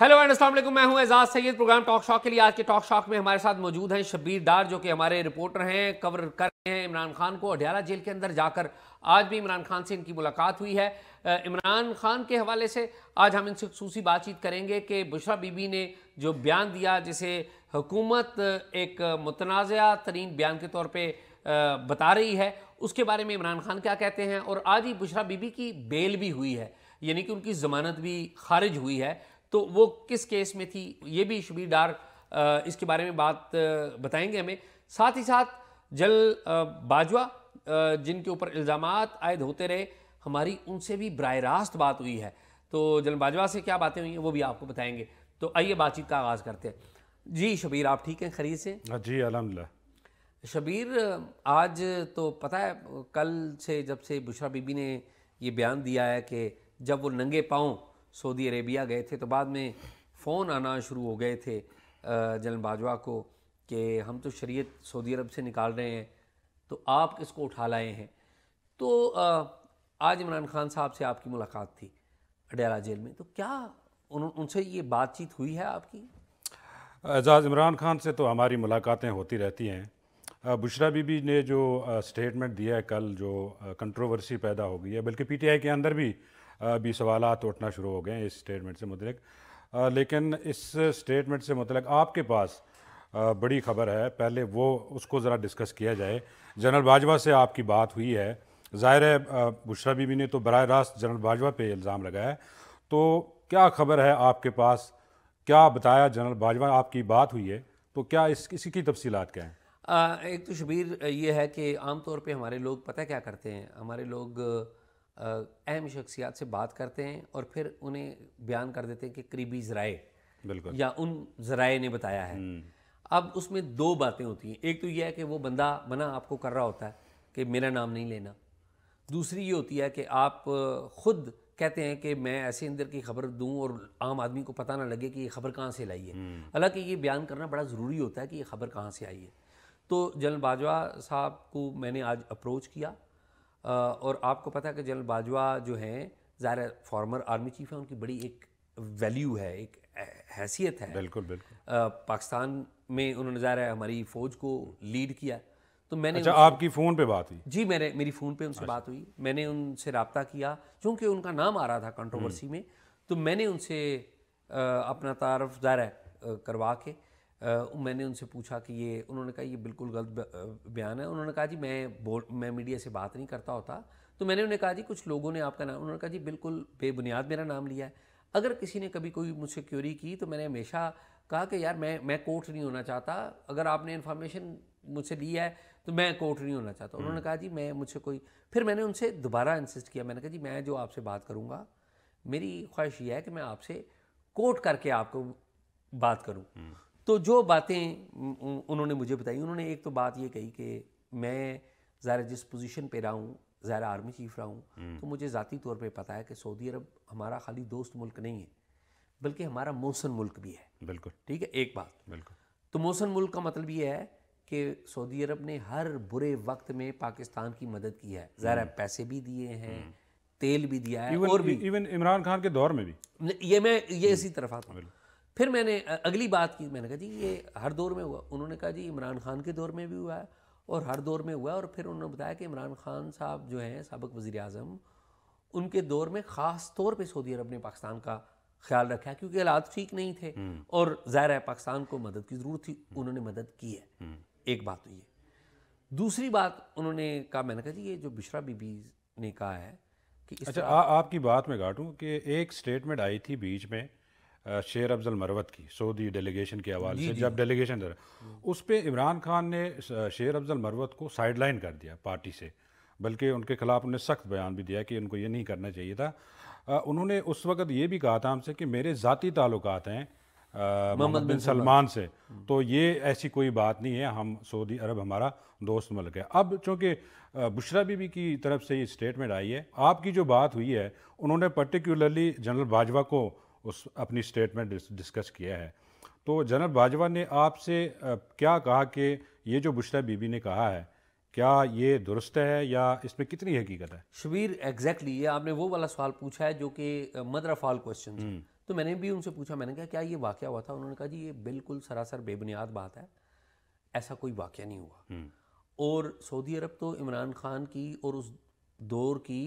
Hello and Aslam मैं हूं Ejaz Syed programme talk shock के लिए आज के टॉक शॉक में हमारे साथ मौजूद हैं शब्बीर डार जो कि हमारे रिपोर्टर हैं कवर कर रहे हैं इमरान खान को अडियाला जेल के अंदर जाकर आज भी इमरान खान से इनकी मुलाकात हुई है इमरान खान के हवाले से आज हम इनसे खसूसी बातचीत करेंगे कि बुशरा बीबी ने जो बयान दिया जिसे हुकूमत एक मुतनाज़ तरीन बयान के तौर पर बता रही है उसके बारे में इमरान खान क्या कहते हैं और आज ही बुशरा बीबी की बेल भी हुई है यानी कि उनकी ज़मानत भी खारिज हुई है तो वो किस केस में थी ये भी शबीर डार इसके बारे में बात बताएंगे हमें साथ ही साथ जल बाजवा जिनके ऊपर इल्ज़ाम आयद होते रहे हमारी उनसे भी बर रास्त बात हुई है तो जल बाजवा से क्या बातें हुई हैं वो भी आपको बताएंगे तो आइए बातचीत का आगाज़ करते हैं जी शबीर आप ठीक हैं खरीद से हाँ जी अलहमदिल्ला शबीर आज तो पता है कल से जब से बुशरा बीबी ने ये बयान दिया है कि जब वो नंगे पाँव सऊदी अरेबिया गए थे तो बाद में फ़ोन आना शुरू हो गए थे जनरल बाजवा को कि हम तो शरीयत सऊदी अरब से निकाल रहे हैं तो आप इसको उठा लाए हैं तो आज इमरान खान साहब से आपकी मुलाकात थी अडयाला जेल में तो क्या उन, उनसे ये बातचीत हुई है आपकी एजाज़ इमरान खान से तो हमारी मुलाकातें होती रहती हैं बुशरा बीबी ने जो स्टेटमेंट दिया है कल जो कंट्रोवर्सी पैदा हो गई है बल्कि पीटीआई के अंदर भी भी सवाल उठना शुरू हो गए हैं इस स्टेटमेंट से मतलब लेकिन इस स्टेटमेंट से मतलब आपके पास बड़ी खबर है पहले वो उसको ज़रा डिस्कस किया जाए जनरल बाजवा से आपकी बात हुई है ज़ाहिर है बुशरा बीबी ने तो बर रास्त जनरल बाजवा पे इल्ज़ाम लगाया तो क्या खबर है आपके पास क्या बताया जनरल बाजवा आपकी बात हुई है तो क्या इस इसी की तफसीत क्या हैं एक तो शबीर ये है कि आम तौर पर हमारे लोग पता क्या करते हैं हमारे लोग अहम शख्सियात से बात करते हैं और फिर उन्हें बयान कर देते हैं कि करीबी ज़राए बिल्कुल या उन ज़राए ने बताया है हम्म। अब उसमें दो बातें होती हैं एक तो यह है कि वो बंदा मना आपको कर रहा होता है कि मेरा नाम नहीं लेना दूसरी ये होती है कि आप खुद कहते हैं कि मैं ऐसे अंदर की खबर दूं और आम आदमी को पता ना लगे कि ये खबर कहाँ से लाई है हम्म। हालांकि ये बयान करना बड़ा ज़रूरी होता है कि ये खबर कहाँ से आई है तो जनरल बाजवा साहब को मैंने आज अप्रोच किया और आपको पता है कि जनरल बाजवा जो हैं ज़ाहिर फॉर्मर आर्मी चीफ हैं उनकी बड़ी एक वैल्यू है एक हैसियत है बिल्कुल बिल्कुल पाकिस्तान में उन्होंने ज़ाहिर है हमारी फ़ौज को लीड किया तो मैंने अच्छा आपकी फ़ोन पे बात हुई जी मैंने मेरी फ़ोन पे उनसे अच्छा। बात हुई मैंने उनसे रबता किया चूँकि उनका नाम आ रहा था कंट्रोवर्सी हम्म। में तो मैंने उनसे अपना तारफ ज़ाहिर करवा के मैंने उनसे पूछा कि ये उन्होंने कहा ये बिल्कुल गलत बयान है उन्होंने कहा जी मैं मैं मीडिया से बात नहीं करता होता तो मैंने उन्हें कहा जी कुछ लोगों ने आपका नाम उन्होंने कहा जी बिल्कुल बेबुनियाद मेरा नाम लिया है अगर किसी ने कभी कोई मुझसे क्यूरी की तो मैंने हमेशा कहा कि यार मैं मैं कोर्ट नहीं होना चाहता अगर आपने इन्फॉर्मेशन मुझसे ली है तो मैं कोर्ट नहीं होना चाहता उन्होंने कहा जी मैं मुझसे कोई फिर मैंने उनसे दोबारा इंसिस्ट किया मैंने कहा जी मैं जो आपसे बात करूँगा मेरी ख्वाहिश यह है कि मैं आपसे कोर्ट करके आपको बात करूँ हम्म। तो जो बातें उन्होंने मुझे बताई उन्होंने एक तो बात ये कही कि मैं ज़रा जिस पोजीशन पे रहा हूँ ज़रा आर्मी चीफ रहा हूँ हम्म। तो मुझे ज़ाती तौर पे पता है कि सऊदी अरब हमारा खाली दोस्त मुल्क नहीं है बल्कि हमारा मौसन मुल्क भी है बिल्कुल ठीक है एक बात बिल्कुल तो मौसन मुल्क का मतलब ये है कि सऊदी अरब ने हर बुरे वक्त में पाकिस्तान की मदद की है ज़रा हम्म। पैसे भी दिए हैं हम्म। तेल भी दिया है even, और भी इवन इमरान खान के दौर में भी ये मैं ये इसी तरफ आता हूँ फिर मैंने अगली बात की मैंने कहा जी ये हर दौर में हुआ उन्होंने कहा जी इमरान खान के दौर में भी हुआ है और हर दौर में हुआ और फिर उन्होंने बताया कि इमरान खान साहब जो हैं सबक वज़ी अजम उनके दौर में ख़ास तौर पर सऊदी अरब ने पाकिस्तान का ख्याल रखा क्योंकि हालात ठीक नहीं थे हम्म। और ज़ाहिर है पाकिस्तान को मदद की ज़रूरत थी हम्म। उन्होंने मदद की है हम्म। एक बात तो ये दूसरी बात उन्होंने कहा मैंने कहा जी ये जो बिशरा बीबी ने कहा है कि अच्छा आ, आपकी बात में काटूँ कि एक स्टेटमेंट आई थी बीच में शेर अफजल मरवत की सऊदी डेलीगेशन के हवाले से जब डेलीगेशन उस पर इमरान खान ने शेर अफजल मरवत को साइड लाइन कर दिया पार्टी से बल्कि उनके खिलाफ उन्हें सख्त बयान भी दिया कि उनको ये नहीं करना चाहिए था उन्होंने उस वक्त ये भी कहा था हमसे कि मेरे ज़ाती ताल्लुक हैं मोहम्मद बिन सलमान से हम्म। तो ये ऐसी कोई बात नहीं है हम सऊदी अरब हमारा दोस्त मुल्क है अब चूँकि बुशरा बीबी की तरफ से ये स्टेटमेंट आई है आपकी जो बात हुई है उन्होंने पर्टिकुलरली जनरल बाजवा को उस अपनी स्टेटमेंट डिस्कस किया है तो जनरल बाजवा ने आपसे क्या कहा कि ये जो बुशरा बीबी ने कहा है क्या ये दुरुस्त है या इसमें कितनी हकीकत है शबीर एग्जैक्टली ये आपने वो वाला सवाल पूछा है जो कि mother of all question hmm. तो मैंने भी उनसे पूछा मैंने कहा क्या ये वाक़ हुआ था उन्होंने कहा जी ये बिल्कुल सरासर बेबुनियाद बात है ऐसा कोई वाक़ नहीं हुआ हम्म। और सऊदी अरब तो इमरान खान की और उस दौर की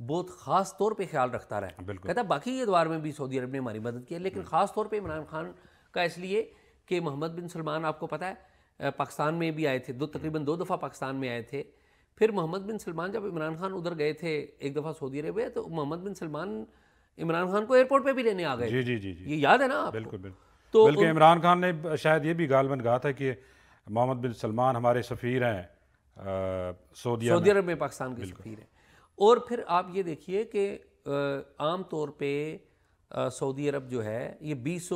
बहुत खास तौर पे ख्याल रखता रहा कहता बाकी ये द्वार में भी सऊदी अरब ने हमारी मदद की है लेकिन हम्म। ख़ास तौर पे इमरान खान का इसलिए कि मोहम्मद बिन सलमान आपको पता है पाकिस्तान में भी आए थे दो तकरीबन दो दफ़ा पाकिस्तान में आए थे फिर मोहम्मद बिन सलमान जब इमरान खान उधर गए थे एक दफ़ा सऊदी अरब तो मोहम्मद बिन सलमान इमरान खान को एयरपोर्ट पर भी लेने आ गए ये याद है ना बिल्कुल बिल्कुल तो बल्कि इमरान खान ने शायद ये भी गालबन कहा था कि मोहम्मद बिन सलमान हमारे सफ़ीर हैं सऊदी अरब में पाकिस्तान के सफ़ीर हैं और फिर आप ये देखिए कि आम तौर पे सऊदी अरब जो है ये बीस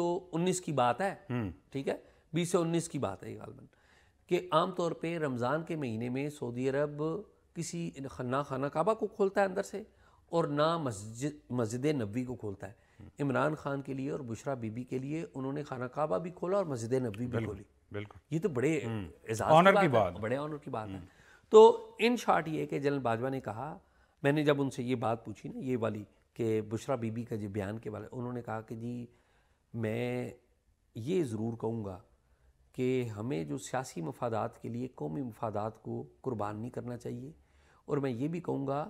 की बात है हम्म। ठीक है बीस की बात है ये गालबन कि आम तौर पे रमज़ान के महीने में सऊदी अरब किसी ना खाना काबा को खोलता है अंदर से और ना मस्जिद मस्जिद नबी को खोलता है इमरान खान के लिए और बुशरा बीबी के लिए उन्होंने खाना काबा भी खोला और मस्जिद नबी भी खोली बिल्कुल ये तो बड़े ऑनर हम्म। की, की बात बड़े ऑनर की बात है हम्म। तो इन शॉर्ट ये कि जनरल बाजवा ने कहा मैंने जब उनसे ये बात पूछी ना ये वाली कि बुशरा बीबी का जो बयान के बारे उन्होंने कहा कि जी मैं ये ज़रूर कहूँगा कि हमें जो सियासी मफादात के लिए कौमी मफादात को कुर्बान नहीं करना चाहिए और मैं ये भी कहूँगा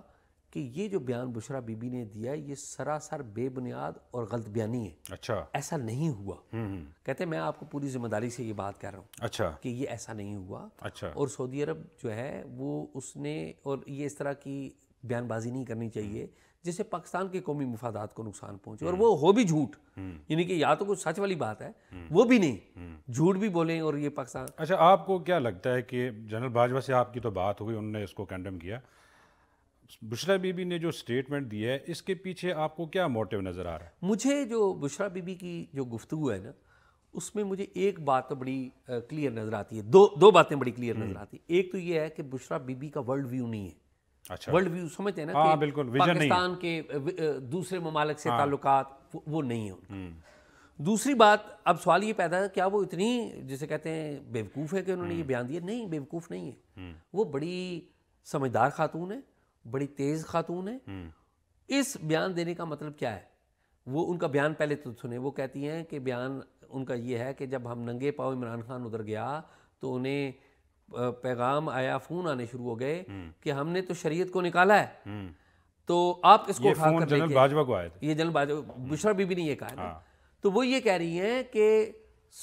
कि ये जो बयान बुशरा बीबी ने दिया ये सरासर बेबुनियाद और गलत बयानी है अच्छा ऐसा नहीं हुआ हम्म, हम्म। कहते मैं आपको पूरी जिम्मेदारी से ये बात कह रहा हूँ अच्छा कि ये ऐसा नहीं हुआ अच्छा और सऊदी अरब जो है वो उसने और ये इस तरह की बयानबाजी नहीं करनी हम्म। चाहिए जिससे पाकिस्तान के कौमी मफादात को नुकसान पहुंचे और हम्म। वो हो भी झूठ हम्म। यानी कि या तो कुछ सच वाली बात है वो भी नहीं झूठ भी बोलें और ये पाकिस्तान अच्छा आपको क्या लगता है कि जनरल बाजवा से आपकी तो बात हो गई उन्होंने इसको कंडम किया बुशरा बीबी ने जो स्टेटमेंट दी है इसके पीछे आपको क्या मोटिव नज़र आ रहा है मुझे जो बुशरा बीबी की जो गुफ्तु है ना उसमें मुझे एक बात तो बड़ी क्लियर नज़र आती है दो दो बातें बड़ी क्लियर नज़र आती है एक तो ये है कि बुशरा बीबी का वर्ल्ड व्यू नहीं है अच्छा वर्ल्ड व्यू समझते हैं ना आ, हाँ, बिल्कुल पाकिस्तान के दूसरे ममालक से हाँ। ताल्लुक वो नहीं है हम्म। दूसरी बात अब सवाल ये पैदा है क्या वो इतनी जिसे कहते हैं बेवकूफ़ है कि उन्होंने ये हम्म। बयान दिया नहीं बेवकूफ़ नहीं है हम्म। वो बड़ी समझदार खातून है बड़ी तेज़ खातून है इस बयान देने का मतलब क्या है वो उनका बयान पहले तो सुने वो कहती हैं कि बयान उनका ये है कि जब हम नंगे पाओ इमरान खान उधर गया तो उन्हें पैगाम आया फ़ोन आने शुरू हो गए कि हमने तो शरीयत को निकाला है हम्म। तो आप इसको ये फोन जनरल बाजवा को थे ये जनरल बाजवा बुशरा बीबी ने ये कहा हाँ। तो वो ये कह रही हैं कि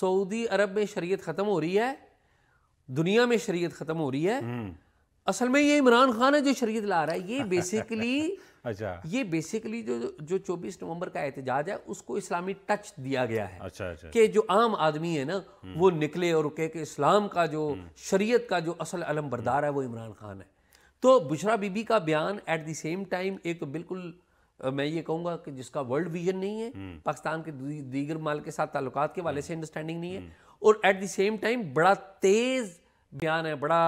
सऊदी अरब में शरीयत ख़त्म हो रही है दुनिया में शरीयत ख़त्म हो रही है हम्म। असल में ये इमरान खान है जो शरीयत ला रहा है ये बेसिकली अच्छा ये बेसिकली जो जो 24 नवंबर का एहतजाज है उसको इस्लामी टच दिया गया है अच्छा अच्छा कि जो आम आदमी है ना हम्म। वो निकले और कहे कि इस्लाम का जो हम्म। शरीयत का जो असल अलम बरदार है वो इमरान खान है तो बुशरा बीबी का बयान एट द सेम टाइम एक बिल्कुल मैं ये कहूँगा कि जिसका वर्ल्ड विजन नहीं है हम्म। पाकिस्तान के दीगर माल के साथ ताल्लुक के वाले से अंडरस्टैंडिंग नहीं है और एट द सेम टाइम बड़ा तेज़ बयान है बड़ा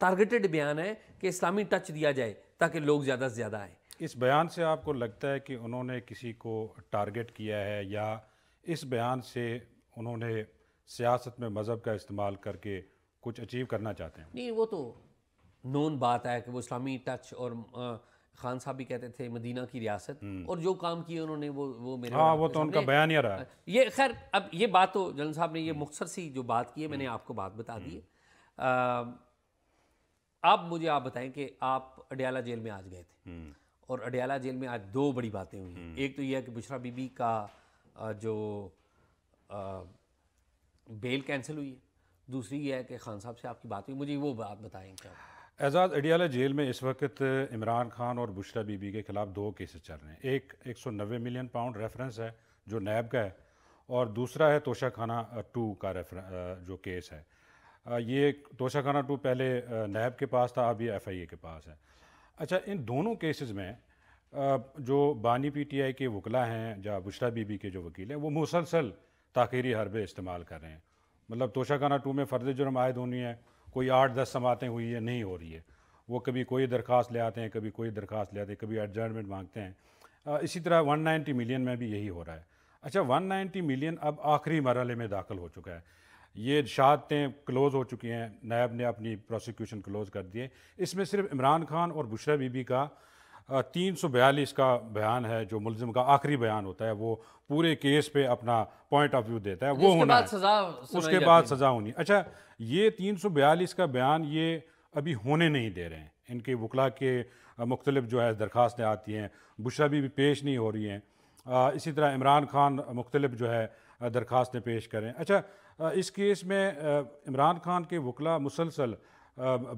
टारगेटेड बयान है कि इस्लामी टच दिया जाए ताकि लोग ज़्यादा से ज़्यादा आए इस बयान से आपको लगता है कि उन्होंने किसी को टारगेट किया है या इस बयान से उन्होंने सियासत में मज़हब का इस्तेमाल करके कुछ अचीव करना चाहते हैं नहीं वो तो नोन बात है कि वो इस्लामी टच और खान साहब भी कहते थे मदीना की रियासत हम्म। और जो काम किए उन्होंने वो वो मेरे हाँ वो तो उनका बयान ही रहा ये खैर अब ये बात तो जनरल साहब ने ये हम्म। मुख्तर सी जो बात की है मैंने हम्म। आपको बात बता दी है आप मुझे आप बताएं कि आप अडयाला जेल में आज गए थे और अडयाला जेल में आज दो बड़ी बातें हुई एक तो यह है कि बुशरा बीबी का जो बेल कैंसिल हुई है दूसरी यह है कि खान साहब से आपकी बात हुई मुझे वो बात बताएंगे एजाज अडियाला जेल में इस वक्त इमरान खान और बुशरा बीबी के खिलाफ दो केसेस चल रहे हैं एक एक सौ नब्बे मिलियन पाउंड रेफरेंस है जो नैब का है और दूसरा है तोशा खाना टू का रेफर जो केस है ये तोशा खाना टू पहले नैब के पास था अब ये एफ आई ए के पास है अच्छा इन दोनों केसेस में जो बानी पीटीआई के वकला हैं या बुशरा बीबी के जो वकील हैं वो मुसलसल ताखीरी हरबे इस्तेमाल कर रहे हैं मतलब तोशाखाना टू में फ़र्द जुर्म आयद होनी है कोई आठ दस समातें हुई है नहीं हो रही है वो कभी कोई दरख्वास्त ले आते हैं कभी कोई दरख्वास्त ले आते हैं कभी एडजमेंट मांगते हैं इसी तरह 190 मिलियन में भी यही हो रहा है अच्छा 190 मिलियन अब आखिरी मरहले में दाखिल हो चुका है ये शहादतें क्लोज़ हो चुकी हैं नायब ने अपनी प्रोसिक्यूशन क्लोज़ कर दिए इसमें सिर्फ इमरान खान और बुशरा बीबी का तीन सौ बयालीस का बयान है जो मुलजिम का आखिरी बयान होता है वो पूरे केस पे अपना पॉइंट ऑफ व्यू देता है वो होना है। सजा उसके बाद सजा होनी अच्छा ये तीन सौ बयालीस का बयान ये अभी होने नहीं दे रहे हैं इनके वकला के मुख्तलिफ जो है दरख्वास्तें आती हैं बुशरा भी, भी पेश नहीं हो रही हैं इसी तरह इमरान खान मुख्तलिफ जो है दरख्वास्तें पेश करें अच्छा इस केस में इमरान खान के वकला मुसलसल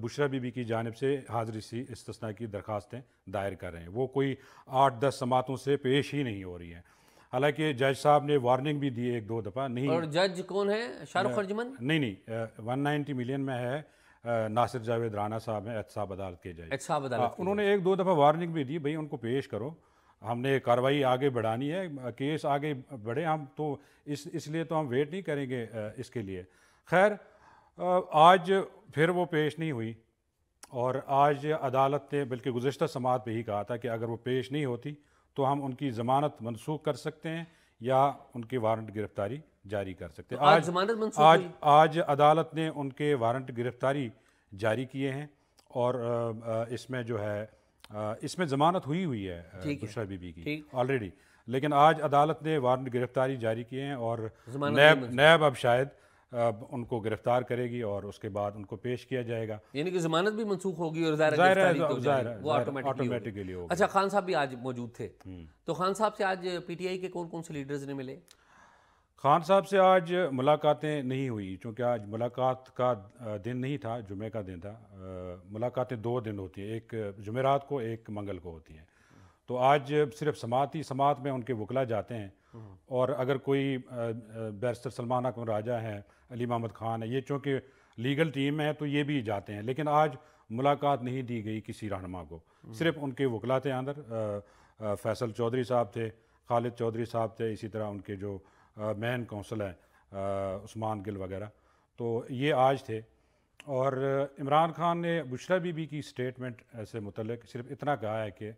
बुशरा बीबी की जानब से हाजिर सी इसतना की दरखास्तें दायर कर रहे हैं वो कोई आठ दस समातों से पेश ही नहीं हो रही हैं हालांकि जज साहब ने वार्निंग भी दी एक दो दफ़ा नहीं और जज कौन है शाहरुख अर्जमन नहीं नहीं वन नाइन्टी मिलियन में है नासिर जावेद राना साहब हैं एहतसाब अदालत के जज एहतसाब अदालत हाँ, उन्होंने एक दो दफ़ा वार्निंग भी दी भाई उनको पेश करो हमने कार्रवाई आगे बढ़ानी है केस आगे बढ़े हम तो इस इसलिए तो हम वेट नहीं करेंगे इसके लिए खैर आज फिर वो पेश नहीं हुई और आज अदालत ने बल्कि गुज्त समात पे ही कहा था कि अगर वो पेश नहीं होती तो हम उनकी ज़मानत मनसूख कर सकते हैं या उनकी वारंट गिरफ्तारी जारी कर सकते हैं तो आज जमानत आज आज अदालत ने उनके वारंट गिरफ्तारी जारी किए हैं और इसमें जो है इसमें ज़मानत हुई हुई है बुशरा बीबी की ऑलरेडी लेकिन आज अदालत ने वारंट गिरफ्तारी जारी किए हैं और नैब नैब अब शायद उनको गिरफ्तार करेगी और उसके बाद उनको पेश किया जाएगा यानी कि जमानत भी मनसूख होगी और ऑटोमेटिकली तो अच्छा खान साहब भी आज मौजूद थे हम्म। तो खान साहब से आज पीटीआई के कौन कौन से लीडर्स ने मिले खान साहब से आज मुलाकातें नहीं हुई क्योंकि आज मुलाकात का दिन नहीं था जुमे का दिन था मुलाकातें दो दिन होती हैं एक जुमेरात को एक मंगल को होती हैं तो आज सिर्फ समात ही समात में उनके वकला जाते हैं और अगर कोई बैरिस्टर सलमान अकबर राजा हैं अली महमद ख़ान है ये चूँकि लीगल टीम है तो ये भी जाते हैं लेकिन आज मुलाकात नहीं दी गई किसी रहनमा को सिर्फ उनके वकला थे अंदर फैसल चौधरी साहब थे खालिद चौधरी साहब थे इसी तरह उनके जो मैन कौंसल हैं उस्मान गिल वगैरह तो ये आज थे और इमरान खान ने बुशरा बीबी की स्टेटमेंट से मुतल सिर्फ इतना कहा है कि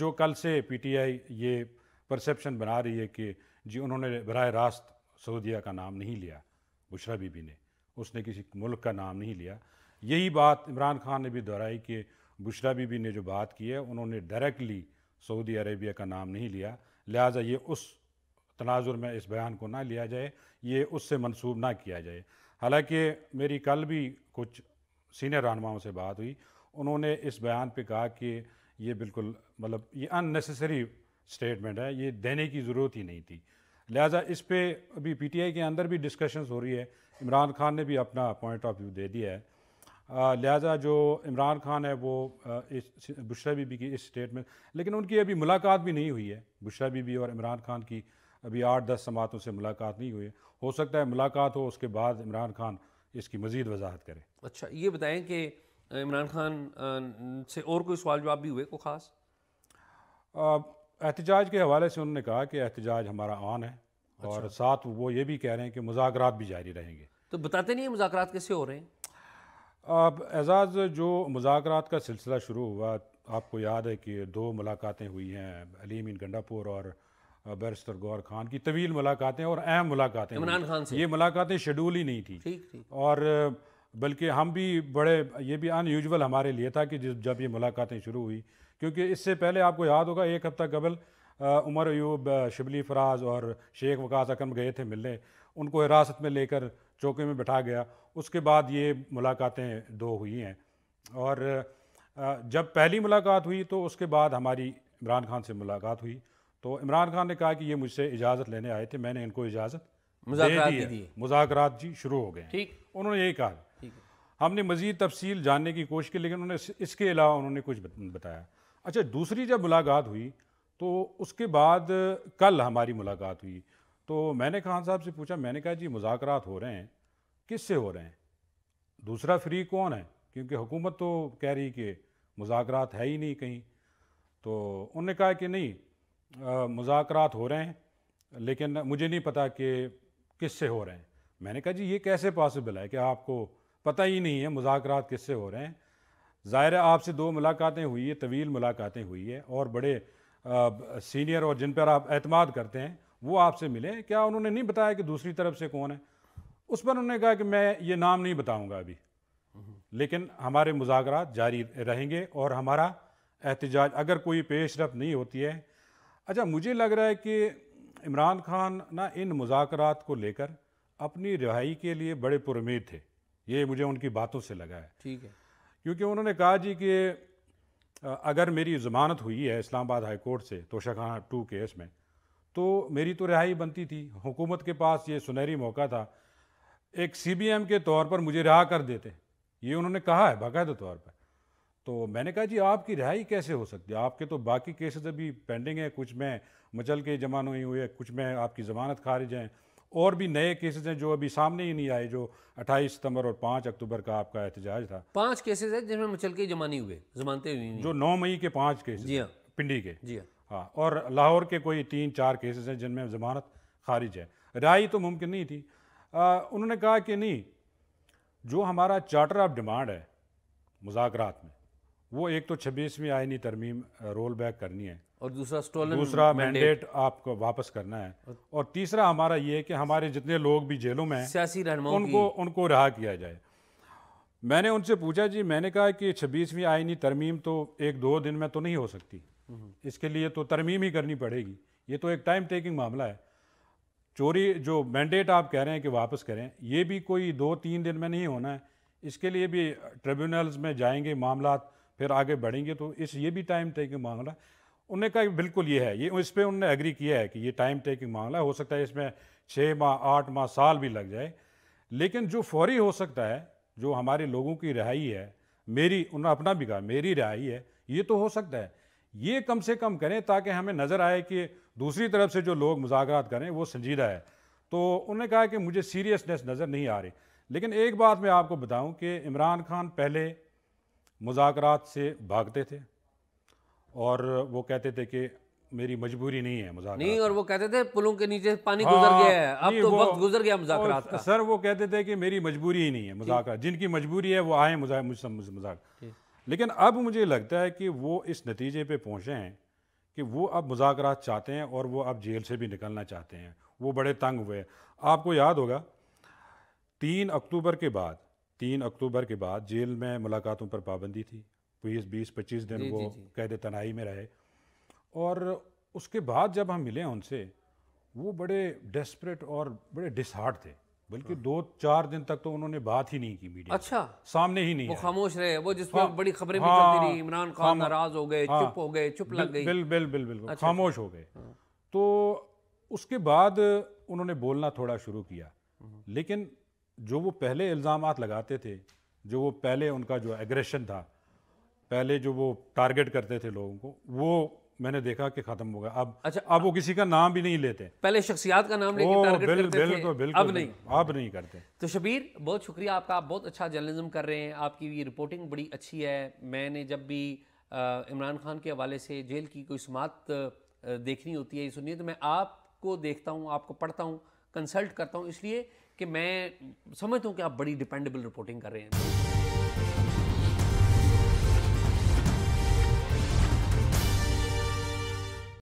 जो कल से पी टी आई ये परसेप्शन बना रही है कि जी उन्होंने बरह रास्त सऊदिया का नाम नहीं लिया बुशरा बीबी ने उसने किसी मुल्क का नाम नहीं लिया यही बात इमरान खान ने भी दोहराई कि बुशरा बीबी ने जो बात की है उन्होंने डायरेक्टली सऊदी अरेबिया का नाम नहीं लिया लिहाजा ये उस तनाजुर में इस बयान को ना लिया जाए ये उससे मनसूब ना किया जाए हालांकि मेरी कल भी कुछ सीनियर रहनुमाओं से बात हुई उन्होंने इस बयान पे कहा कि ये बिल्कुल मतलब ये अननेसेसरी स्टेटमेंट है ये देने की ज़रूरत ही नहीं थी लिहाजा इस पर अभी पी टी आई के अंदर भी डिस्कशंस हो रही है इमरान खान ने भी अपना पॉइंट ऑफ व्यू दे दिया है लिहाजा जो इमरान खान है वो इस बुशरा बीबी की इस स्टेटमेंट लेकिन उनकी अभी मुलाकात भी नहीं हुई है बुशरा बीबी और इमरान खान की अभी आठ दस समातों से मुलाकात नहीं हुई हो सकता है मुलाकात हो उसके बाद इमरान खान इसकी मज़ीद वजाहत करें अच्छा ये बताएं कि इमरान खान से और कोई सवाल जवाब भी हुए को ख़ास एहतजाज के हवाले से उन्होंने कहा कि एहतजाज हमारा आन है अच्छा। और साथ वो ये भी कह रहे हैं कि मुजाकर भी जारी रहेंगे तो बताते नहीं मुजाकर कैसे हो रहे हैं अब एजाज जो मुजाकर का सिलसिला शुरू हुआ आपको याद है कि दो मुलाकातें हुई हैं अलीम इन गंडापुर और बैरिस्टर गौर खान की तवील मुलाकातें और अहम मुलाकातें इमरान खान से ये मुलाकातें शेड्यूल ही नहीं थी ठीक ठीक और बल्कि हम भी बड़े ये भी अनयूजल हमारे लिए था कि जब ये मुलाकातें शुरू हुई क्योंकि इससे पहले आपको याद होगा एक हफ़्ता कबल उमर अयूब शिबली फराज और शेख वकास अकम गए थे मिलने उनको हिरासत में लेकर चौके में बैठा गया उसके बाद ये मुलाकातें दो हुई हैं और जब पहली मुलाकात हुई तो उसके बाद हमारी इमरान खान से मुलाकात हुई तो इमरान खान ने कहा कि ये मुझसे इजाज़त लेने आए थे मैंने इनको इजाज़त मुजाकर जी शुरू हो गए ठीक उन्होंने यही कहा हमने मज़ीद तफसील जानने की कोशिश की लेकिन उन्होंने इसके अलावा उन्होंने कुछ बताया अच्छा दूसरी जब मुलाकात हुई तो उसके बाद कल हमारी मुलाकात हुई तो मैंने खान साहब से पूछा मैंने कहा जी मुजाकर हो रहे हैं किससे हो रहे हैं दूसरा फ्री कौन है क्योंकि हुकूमत तो कह रही कि मुजाकर है ही नहीं कहीं तो उन्होंने कहा कि नहीं मुजाकरात हो रहे हैं लेकिन मुझे नहीं पता कि किससे हो रहे हैं मैंने कहा जी ये कैसे पॉसिबल है कि आपको पता ही नहीं है किस किससे हो रहे हैं ज़ाहिर है आपसे दो मुलाकातें हुई है तवील मुलाकातें हुई है और बड़े आ, सीनियर और जिन पर आप अतमाद करते हैं वो आपसे मिले क्या उन्होंने नहीं बताया कि दूसरी तरफ से कौन है उस पर उन्होंने कहा कि मैं ये नाम नहीं बताऊँगा अभी लेकिन हमारे मुजाकर जारी रहेंगे और हमारा एहतजाज अगर कोई पेश रफ्त नहीं होती है अच्छा मुझे लग रहा है कि इमरान खान ना इन मुजाकर को लेकर अपनी रिहाई के लिए बड़े पुरमीद थे ये मुझे उनकी बातों से लगा है ठीक है क्योंकि उन्होंने कहा जी कि अगर मेरी ज़मानत हुई है इस्लामाबाद हाई कोर्ट से तोशा टू केस में तो मेरी तो रिहाई बनती थी हुकूमत के पास ये सुनहरी मौका था एक सी बी एम के तौर पर मुझे रिहा कर देते ये उन्होंने कहा है बाकायदा तौर पर तो मैंने कहा जी आपकी रिहाई कैसे हो सकती है आपके तो बाकी केसेस अभी पेंडिंग हैं कुछ में मचल के जमा नहीं हुए कुछ में आपकी ज़मानत खारिज हैं और भी नए केसेस हैं जो अभी सामने ही नहीं आए जो 28 सितंबर और 5 अक्टूबर का आपका एहतजाज था पांच केसेस हैं जिसमें मचल के जमा नहीं हुए जमानते हुए जो नौ मई के पाँच केस जी हाँ पिंडी के जी हाँ हाँ और लाहौर के कोई तीन चार केसेज हैं जिनमें जमानत खारिज है रिहाई तो मुमकिन नहीं थी उन्होंने कहा कि नहीं जो हमारा चार्टर ऑफ डिमांड है मुजाकर में वो एक तो छब्बीसवीं आयनी तरमीम रोल बैक करनी है और दूसरा स्टोलन दूसरा मैंडेट आपको वापस करना है और तीसरा हमारा ये है कि हमारे जितने लोग भी जेलों में सियासी उनको उनको रहा किया जाए मैंने उनसे पूछा जी मैंने कहा कि छब्बीसवीं आयनी तरमीम तो एक दो दिन में तो नहीं हो सकती हम्म। इसके लिए तो तरमीम ही करनी पड़ेगी ये तो एक टाइम टेकिंग मामला है चोरी जो मैंडेट आप कह रहे हैं कि वापस करें ये भी कोई दो तीन दिन में नहीं होना है इसके लिए भी ट्रिब्यूनल्स में जाएंगे मामला फिर आगे बढ़ेंगे तो इस ये भी टाइम टेकिंग मामला उन्होंने कहा बिल्कुल ये है ये इस पर उन्होंने एग्री किया है कि ये टाइम टेकिंग मामला हो सकता है इसमें छः माह आठ माह साल भी लग जाए लेकिन जो फौरी हो सकता है जो हमारे लोगों की रिहाई है मेरी उन्होंने अपना भी कहा मेरी रिहाई है ये तो हो सकता है ये कम से कम करें ताकि हमें नज़र आए कि दूसरी तरफ से जो लोग मुजाकरात करें वो संजीदा है तो उन्होंने कहा कि मुझे सीरियसनेस नज़र नहीं आ रही लेकिन एक बात मैं आपको बताऊं कि इमरान खान पहले मुजाकरात से भागते थे और वो कहते थे कि मेरी मजबूरी नहीं है मुजाकर नहीं और वो कहते थे पुलों के नीचे पानी हाँ, गुजर गया है अब तो वक्त गुजर गया मुजाक सर वो कहते थे कि मेरी मजबूरी ही नहीं है मुजाकर जिनकी मजबूरी है वो आए मुझसे मुजाक लेकिन अब मुझे लगता है कि वो इस नतीजे पे पहुँचे हैं कि वो अब मुजाकर चाहते हैं और वो अब जेल से भी निकलना चाहते हैं वो बड़े तंग हुए आपको याद होगा तीन अक्टूबर के बाद तीन अक्टूबर के बाद जेल में मुलाकातों पर पाबंदी थी बीस बीस पच्चीस दिन जी, वो कैद तनाई में रहे और उसके बाद जब हम मिले उनसे वो बड़े डेस्परेट और बड़े डिसहार्ट थे बल्कि हाँ। दो चार दिन तक तो उन्होंने बात ही नहीं की मीडिया अच्छा सामने ही नहीं वो खामोश रहे वो जिस पर हाँ। बड़ी खबरें भी चलती रही हाँ। इमरान खान नाराज हो गए चुप हो गए चुप लग गई बिल बिल बिल बिल्कुल अच्छा। खामोश हो गए तो उसके बाद उन्होंने बोलना थोड़ा शुरू किया हम्म। लेकिन जो वो पहले इल्ज़ाम लगाते थे जो वो पहले उनका जो एग्रेशन था पहले जो वो टारगेट करते थे लोगों को वो मैंने देखा कि खत्म हो गया अब अच्छा अब वो किसी का नाम भी नहीं लेते पहले शख्सियात का नाम लेके टारगेट बिल, करते बिल, थे बिल, अब नहीं अब नहीं करते तो शबीर बहुत शुक्रिया आपका आप बहुत अच्छा जर्नलिज्म कर रहे हैं आपकी ये रिपोर्टिंग बड़ी अच्छी है मैंने जब भी इमरान खान के हवाले से जेल की कोई समात देखनी होती है सुनिए तो मैं आपको देखता हूँ आपको पढ़ता हूँ कंसल्ट करता हूँ इसलिए कि मैं समझता हूँ कि आप बड़ी डिपेंडेबल रिपोर्टिंग कर रहे हैं